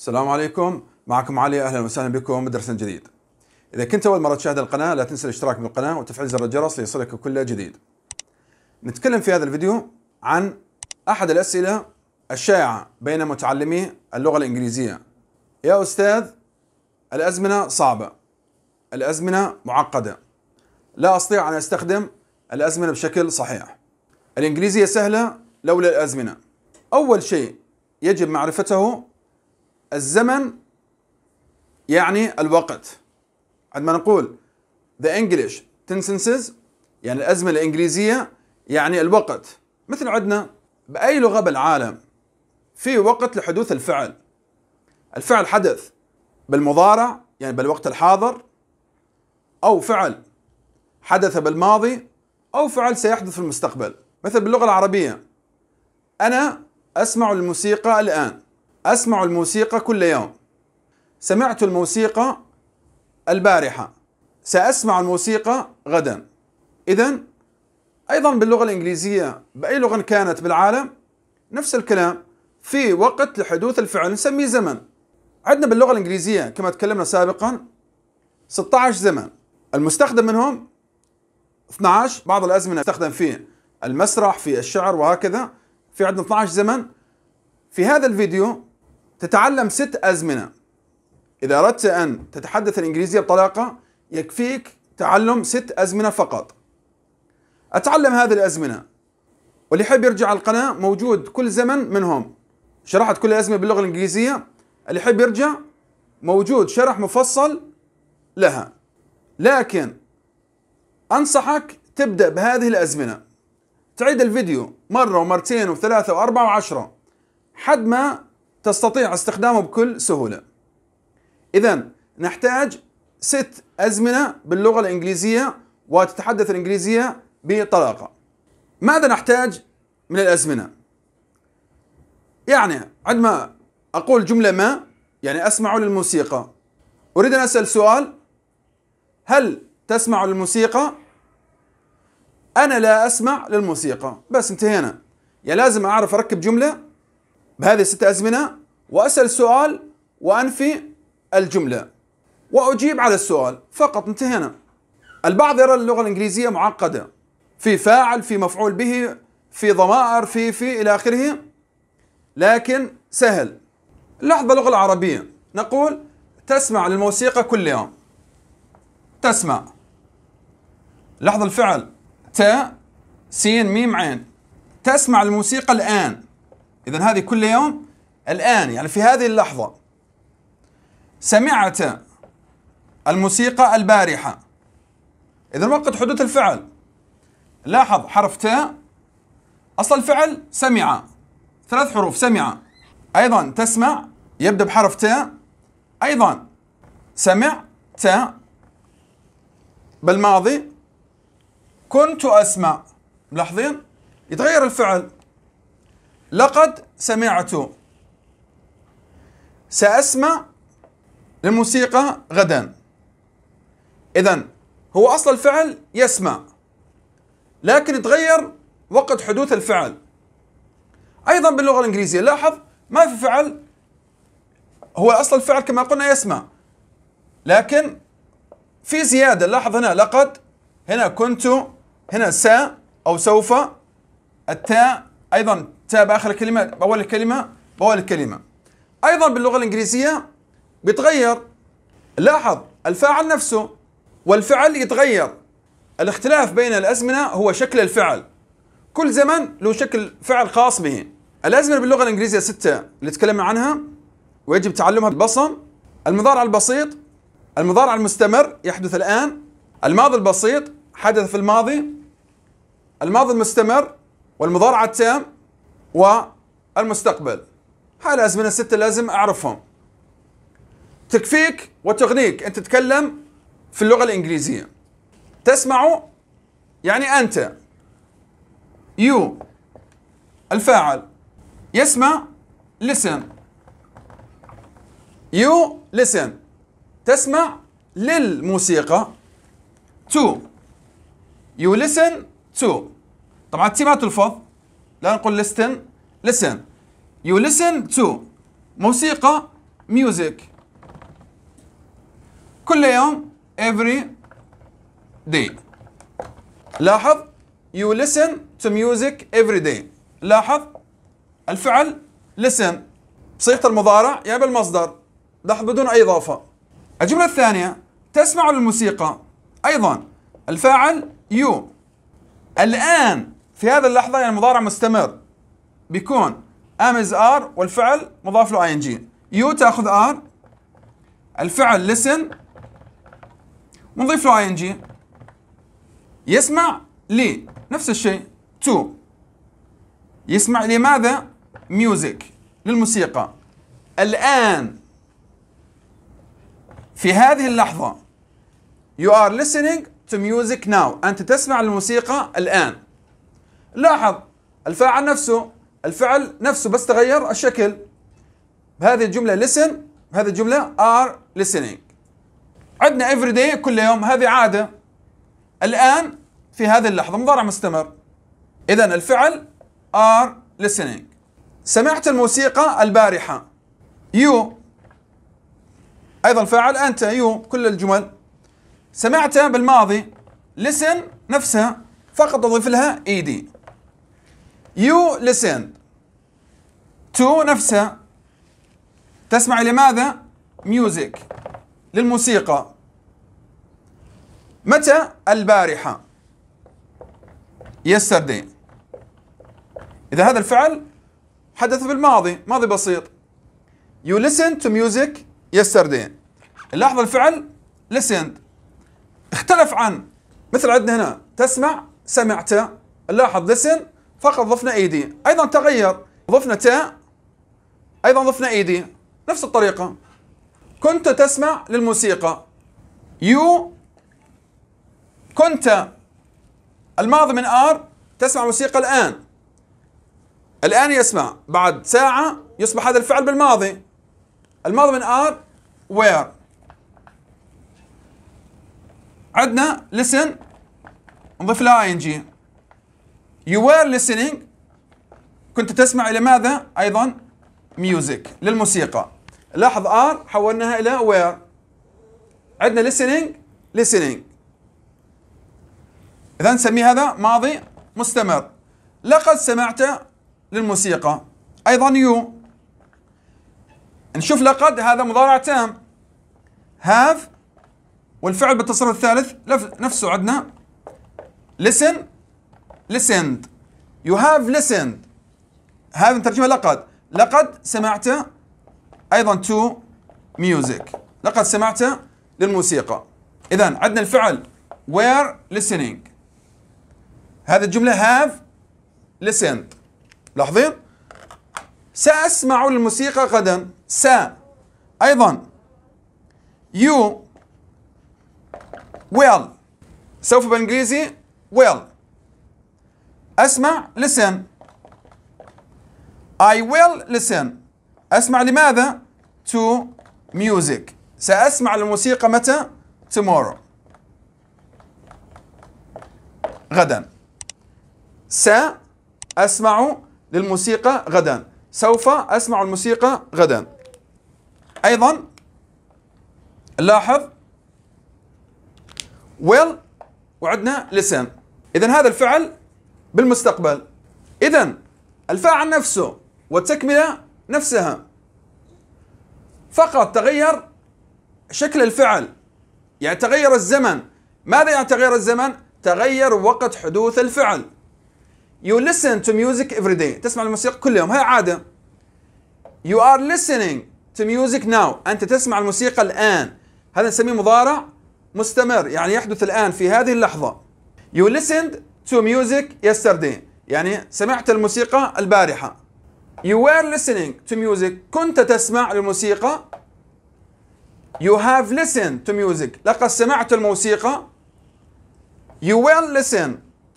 السلام عليكم معكم علي اهلا وسهلا بكم بدرس جديد. اذا كنت اول مره تشاهد القناه لا تنسى الاشتراك بالقناه وتفعيل زر الجرس ليصلك كل جديد. نتكلم في هذا الفيديو عن احد الاسئله الشائعه بين متعلمي اللغه الانجليزيه. يا استاذ الازمنه صعبه. الازمنه معقده. لا استطيع ان استخدم الازمنه بشكل صحيح. الانجليزيه سهله لولا الازمنه. اول شيء يجب معرفته الزمن يعني الوقت عندما نقول the English tenses يعني الأزمة الإنجليزية يعني الوقت مثل عندنا بأي لغة بالعالم في وقت لحدوث الفعل الفعل حدث بالمضارع يعني بالوقت الحاضر أو فعل حدث بالماضي أو فعل سيحدث في المستقبل مثل باللغة العربية أنا أسمع الموسيقى الآن أسمع الموسيقى كل يوم سمعت الموسيقى البارحة سأسمع الموسيقى غدا إذا أيضا باللغة الإنجليزية بأي لغة كانت بالعالم نفس الكلام في وقت لحدوث الفعل نسميه زمن عندنا باللغة الإنجليزية كما تكلمنا سابقا 16 زمن المستخدم منهم 12 بعض الأزمنة استخدم في المسرح في الشعر وهكذا في عندنا 12 زمن في هذا الفيديو تتعلم ست أزمنة إذا أردت أن تتحدث الإنجليزية بطلاقة يكفيك تعلم ست أزمنة فقط أتعلم هذه الأزمنة واللي يحب يرجع على القناة موجود كل زمن منهم شرحت كل ازمه باللغة الإنجليزية اللي يحب يرجع موجود شرح مفصل لها لكن أنصحك تبدأ بهذه الأزمنة تعيد الفيديو مرة ومرتين وثلاثة وأربعة وعشرة حد ما تستطيع استخدامه بكل سهولة إذا نحتاج ست أزمنة باللغة الإنجليزية وتتحدث الإنجليزية بطلاقة ماذا نحتاج من الأزمنة؟ يعني عندما أقول جملة ما يعني أسمع للموسيقى أريد أن أسأل سؤال هل تسمع للموسيقى؟ أنا لا أسمع للموسيقى بس انتهينا يعني لازم أعرف أركب جملة بهذه الست أزمنة وأسأل سؤال وأنفي الجملة وأجيب على السؤال فقط انتهينا البعض يرى اللغة الإنجليزية معقدة في فاعل في مفعول به في ضمائر في في إلى آخره لكن سهل لاحظ اللغة العربية نقول تسمع للموسيقى كل يوم تسمع لاحظ الفعل ت سين ميم عين تسمع الموسيقى الآن إذا هذه كل يوم الآن يعني في هذه اللحظة سمعت الموسيقى البارحة إذا وقت حدوث الفعل لاحظ حرف تاء أصل الفعل سمع ثلاث حروف سمع أيضا تسمع يبدأ بحرف تاء أيضا سمع تاء بالماضي كنت أسمع ملاحظين يتغير الفعل لقد سمعت سأسمع الموسيقى غدا إذا هو أصل الفعل يسمع لكن تغير وقت حدوث الفعل أيضا باللغة الإنجليزية لاحظ ما في فعل هو أصل الفعل كما قلنا يسمع لكن في زيادة لاحظ هنا لقد هنا كنت هنا سا أو سوف التاء أيضا تابع اخر الكلمه باول الكلمه باول الكلمه ايضا باللغه الانجليزيه بيتغير لاحظ الفاعل نفسه والفعل يتغير الاختلاف بين الازمنه هو شكل الفعل كل زمن له شكل فعل خاص به الازمنه باللغه الانجليزيه سته اللي تكلمنا عنها ويجب تعلمها بالبصم المضارع البسيط المضارع المستمر يحدث الان الماضي البسيط حدث في الماضي الماضي المستمر والمضارع التام والمستقبل هاي الأزمنة الستة لازم أعرفهم تكفيك وتغنيك أنت تتكلم في اللغة الإنجليزية تسمع يعني أنت يو الفاعل يسمع لسن يو لسن تسمع للموسيقى تو يو لسن تو طبعا التي ما تلفظ لا نقول listen listen you listen to موسيقى music كل يوم every day لاحظ you listen to music every day لاحظ الفعل listen صيغة المضارع يا بالمصدر لاحظ بدون أي إضافة الجملة الثانية تسمع الموسيقى أيضا الفاعل you الآن في هذه اللحظه يعني المضارع مستمر بيكون از ار والفعل مضاف له اي ان جي يو تاخذ ار الفعل لسن ونضيف له اي ان جي يسمع لي نفس الشيء تو يسمع لي ماذا ميوزك للموسيقى الان في هذه اللحظه you are listening to music now انت تسمع للموسيقى الان لاحظ الفاعل نفسه الفعل نفسه بس تغير الشكل هذه الجملة listen هذه الجملة are listening عندنا every day كل يوم هذه عادة الآن في هذه اللحظة مضارع مستمر إذا الفعل are listening سمعت الموسيقى البارحة you أيضا فعل أنت you كل الجمل سمعت بالماضي listen نفسها فقط أضيف لها ed You listened to نفسها تسمع لماذا؟ ميوزك للموسيقى متى؟ البارحة yesterday إذا هذا الفعل حدث في الماضي ماضي بسيط You listen to music yesterday اللحظة الفعل listened اختلف عن مثل عندنا هنا تسمع سمعت لاحظ listen فقط ضفنا ايدي ايضا تغير ضفنا تاء ايضا ضفنا ايدي نفس الطريقه كنت تسمع للموسيقى يو كنت الماضي من ار تسمع موسيقى الان الان يسمع بعد ساعه يصبح هذا الفعل بالماضي الماضي من ار وير عندنا listen نضيف لها ان جي You were listening كنت تسمع إلى ماذا؟ أيضا ميوزك للموسيقى لاحظ R حولناها إلى where عندنا listening listening إذا نسميه هذا ماضي مستمر لقد سمعت للموسيقى أيضا you نشوف لقد هذا مضارع تام have والفعل بالتصرف الثالث نفسه عندنا listen listened you have listened هذا نترجمها لقد لقد سمعت ايضا to music لقد سمعت للموسيقى اذا عندنا الفعل were listening هذه الجمله have listened لاحظين ساسمع للموسيقى غدا س ايضا you will سوف بالانجليزي will أسمع listen I will listen أسمع لماذا to music سأسمع الموسيقى متى tomorrow غدا سأسمع للموسيقى غدا سوف أسمع الموسيقى غدا أيضا لاحظ will وعندنا listen إذا هذا الفعل بالمستقبل إذا الفاعل نفسه والتكملة نفسها فقط تغير شكل الفعل يعني تغير الزمن ماذا يعني تغير الزمن؟ تغير وقت حدوث الفعل You listen to music every day تسمع الموسيقى كل يوم هاي عادة You are listening to music now أنت تسمع الموسيقى الآن هذا نسميه مضارع مستمر يعني يحدث الآن في هذه اللحظة You listened to music yesterday يعني سمعت الموسيقى البارحة You were listening to music كنت تسمع للموسيقى You have listened to music لقد سمعت الموسيقى You will listen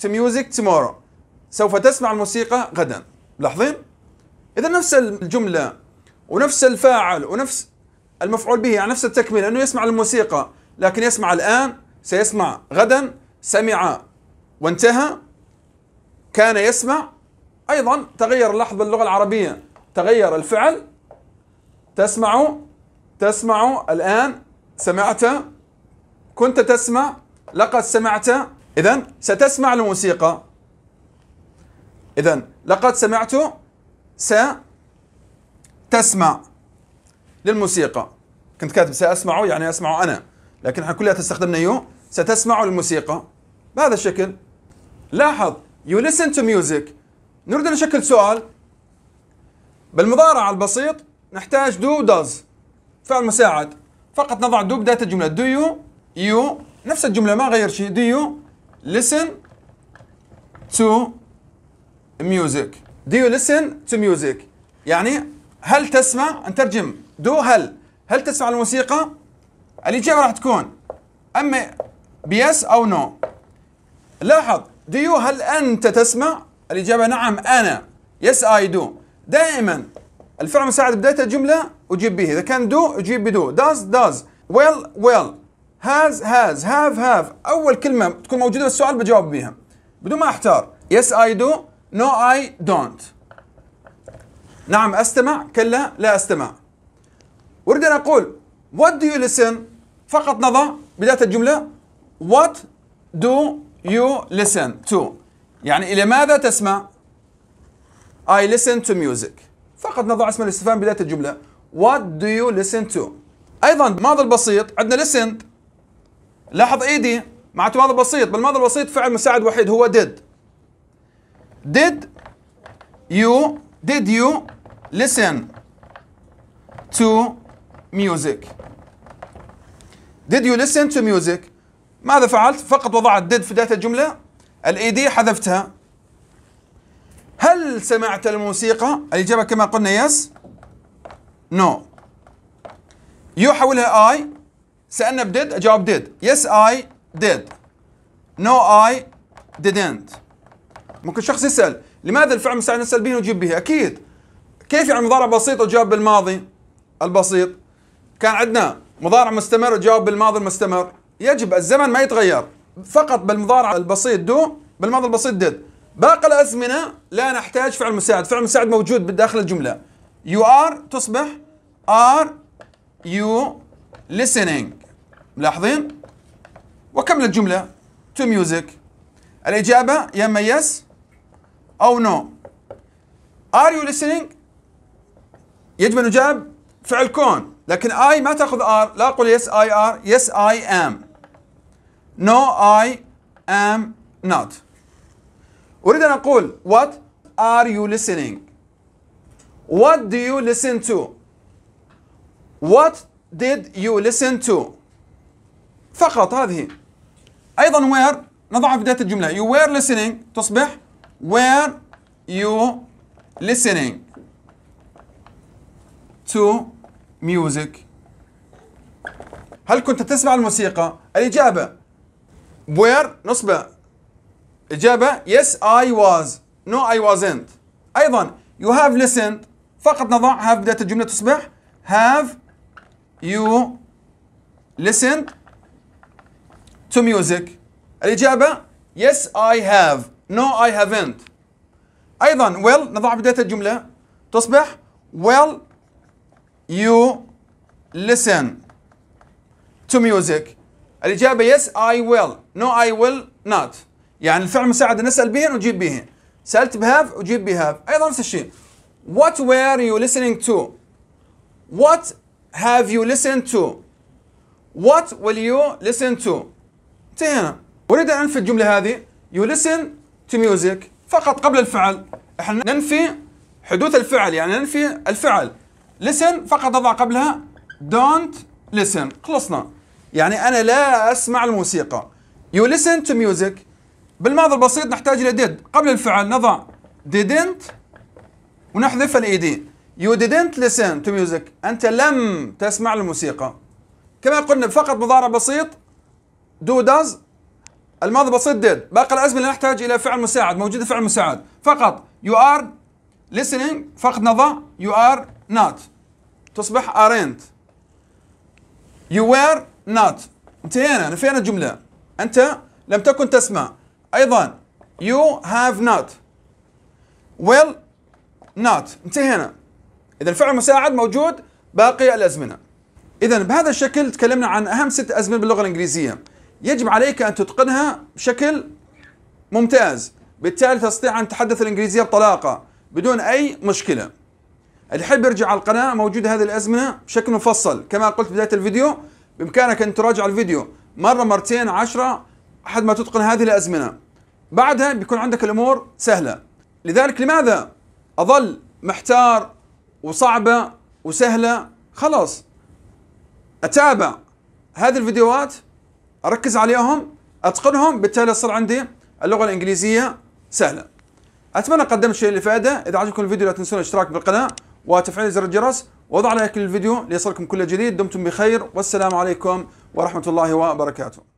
to music tomorrow سوف تسمع الموسيقى غدا ملاحظين؟ إذا نفس الجملة ونفس الفاعل ونفس المفعول به يعني نفس التكملة أنه يسمع الموسيقى لكن يسمع الآن سيسمع غدا سمع وانتهى كان يسمع أيضا تغير لحظ باللغة العربية تغير الفعل تسمع تسمع الآن سمعت كنت تسمع لقد سمعت إذا ستسمع الموسيقى إذا لقد سمعت ستسمع للموسيقى كنت كاتب سأسمع يعني أسمع أنا لكن احنا كلها تستخدمنا يو ستسمع الموسيقى بهذا الشكل لاحظ يو listen تو ميوزك نريد أن نشكل سؤال بالمضارع البسيط نحتاج دو داز فعل مساعد فقط نضع دو بداية الجملة دو يو يو نفس الجملة ما غير شيء دو يو listen to music do you listen to music يعني هل تسمع نترجم دو هل هل تسمع الموسيقى الإجابة راح تكون أما بيس أو نو لاحظ Do you هل أنت تسمع؟ الإجابة نعم أنا Yes I do دائما الفعل مساعد بداية الجملة أجيب به إذا كان do أجيب بدو does does well well has has have have أول كلمة تكون موجودة في السؤال بجاوب بها بدون ما أحتار Yes I do No I don't نعم أستمع كلا لا أستمع أريد أن أقول What do you listen فقط نضع بداية الجملة What do You listen to يعني إلى ماذا تسمع؟ I listen to music فقط نضع اسم الاستفهام بداية الجملة What do you listen to؟ أيضا ماضي البسيط عندنا listened لاحظ إيدي معناته ماضي بسيط بالماضي البسيط فعل مساعد وحيد هو did did you did you listen to music did you listen to music ماذا فعلت؟ فقط وضعت did في بداية الجملة الاي دي حذفتها هل سمعت الموسيقى؟ الإجابة كما قلنا يس نو no. حولها اي سألنا بديد أجاوب did يس اي did نو اي didn't ممكن شخص يسأل لماذا الفعل مستعد نسأل به ونجيب به؟ أكيد كيف يعني مضارع بسيط وجاوب بالماضي البسيط؟ كان عندنا مضارع مستمر وجاوب بالماضي المستمر يجب الزمن ما يتغير فقط بالمضارع البسيط دو بالماضي البسيط ديد باقي الازمنه لا نحتاج فعل مساعد فعل مساعد موجود بداخل الجمله يو ار تصبح ار يو listening ملاحظين وكمل الجمله تو ميوزك الاجابه يا اما يس او نو ار يو listening يجب ان نجاب فعل كون لكن اي ما تاخذ ار لا اقول يس اي ار يس اي ام No, I am not. أريد أن أقول What are you listening? What do you listen to? What did you listen to? فقط هذه أيضا where نضعها في بداية الجملة You were listening تصبح Were you listening to music هل كنت تسمع الموسيقى؟ الإجابة where نصب إجابة yes I was no I wasn't أيضا you have listened فقط نضع have بداية الجملة تصبح have you listened to music الإجابة yes I have no I haven't أيضا well نضع بداية الجملة تصبح well you listen to music الاجابه يس I will نو I will not يعني الفعل مساعد نسال بهن ونجيب بهن سالت بهاف وجيب بهاف ايضا نفس الشيء what were you listening to what have you listened to what will you listen to انتهينا اريد ان انفي الجمله هذه you listen to music فقط قبل الفعل احنا ننفي حدوث الفعل يعني ننفي الفعل listen فقط اضع قبلها don't listen خلصنا يعني أنا لا أسمع الموسيقى You listen to music بالماضي البسيط نحتاج إلى did قبل الفعل نضع didn't ونحذف الإيدي You didn't listen to music أنت لم تسمع الموسيقى كما قلنا فقط مضارع بسيط do does الماضي بسيط did باقي الأزمنة نحتاج إلى فعل مساعد موجود فعل مساعد فقط you are listening فقط نضع you are not تصبح aren't you were not انتهينا نفينا الجملة أنت لم تكن تسمع أيضا you have not well not انتهينا إذا الفعل مساعد موجود باقي الأزمنة إذا بهذا الشكل تكلمنا عن أهم ست أزمنة باللغة الإنجليزية يجب عليك أن تتقنها بشكل ممتاز بالتالي تستطيع أن تتحدث الإنجليزية بطلاقة بدون أي مشكلة اللي يحب يرجع على القناة موجودة هذه الأزمنة بشكل مفصل كما قلت بداية الفيديو بامكانك ان تراجع الفيديو مره مرتين عشرة لحد ما تتقن هذه الازمنه بعدها بيكون عندك الامور سهله لذلك لماذا اظل محتار وصعبه وسهله خلاص اتابع هذه الفيديوهات اركز عليهم اتقنهم بالتالي يصير عندي اللغه الانجليزيه سهله اتمنى قدمت شيء لفائده اذا عجبكم الفيديو لا تنسون الاشتراك بالقناه وتفعيل زر الجرس وضع لايك للفيديو ليصلكم كل جديد دمتم بخير والسلام عليكم ورحمة الله وبركاته